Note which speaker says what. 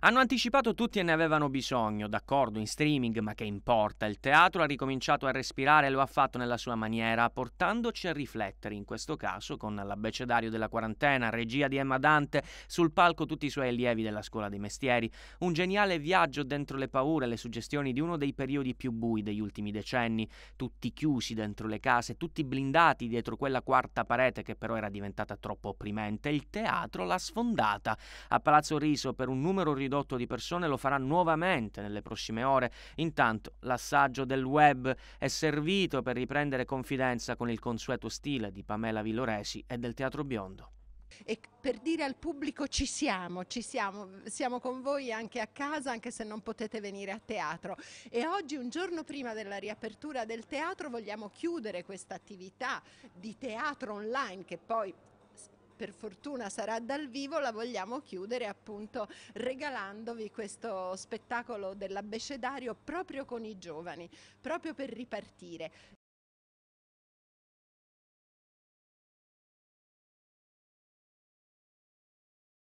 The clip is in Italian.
Speaker 1: Hanno anticipato tutti e ne avevano bisogno, d'accordo, in streaming, ma che importa, il teatro ha ricominciato a respirare e lo ha fatto nella sua maniera, portandoci a riflettere, in questo caso con l'abbecedario della quarantena, regia di Emma Dante, sul palco tutti i suoi allievi della scuola dei mestieri, un geniale viaggio dentro le paure e le suggestioni di uno dei periodi più bui degli ultimi decenni, tutti chiusi dentro le case, tutti blindati dietro quella quarta parete che però era diventata troppo opprimente, il teatro l'ha sfondata. A Palazzo Riso per un numero ridotto ridotto di persone lo farà nuovamente nelle prossime ore. Intanto l'assaggio del web è servito per riprendere confidenza con il consueto stile di Pamela Villoresi e del Teatro Biondo
Speaker 2: e per dire al pubblico ci siamo, ci siamo, siamo con voi anche a casa anche se non potete venire a teatro e oggi un giorno prima della riapertura del teatro vogliamo chiudere questa attività di teatro online che poi per fortuna sarà dal vivo, la vogliamo chiudere appunto regalandovi questo spettacolo dell'abbecedario proprio con i giovani, proprio per
Speaker 1: ripartire.